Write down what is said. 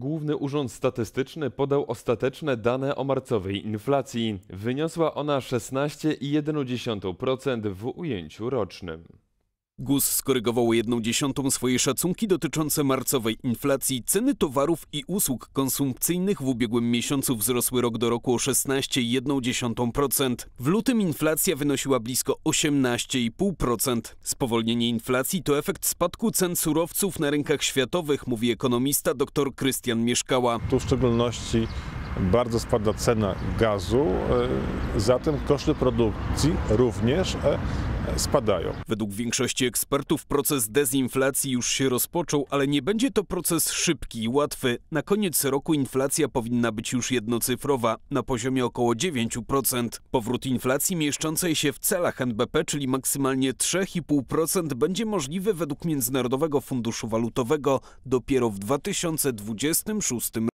Główny Urząd Statystyczny podał ostateczne dane o marcowej inflacji. Wyniosła ona 16,1% w ujęciu rocznym. GUS skorygował jedną dziesiątą swoje szacunki dotyczące marcowej inflacji. Ceny towarów i usług konsumpcyjnych w ubiegłym miesiącu wzrosły rok do roku o 16,1%. W lutym inflacja wynosiła blisko 18,5%. Spowolnienie inflacji to efekt spadku cen surowców na rynkach światowych, mówi ekonomista dr Krystian Mieszkała. Tu w szczególności bardzo spada cena gazu, e, zatem koszty produkcji również e, spadają. Według większości ekspertów proces dezinflacji już się rozpoczął, ale nie będzie to proces szybki i łatwy. Na koniec roku inflacja powinna być już jednocyfrowa, na poziomie około 9%. Powrót inflacji mieszczącej się w celach NBP, czyli maksymalnie 3,5% będzie możliwy według Międzynarodowego Funduszu Walutowego dopiero w 2026 roku.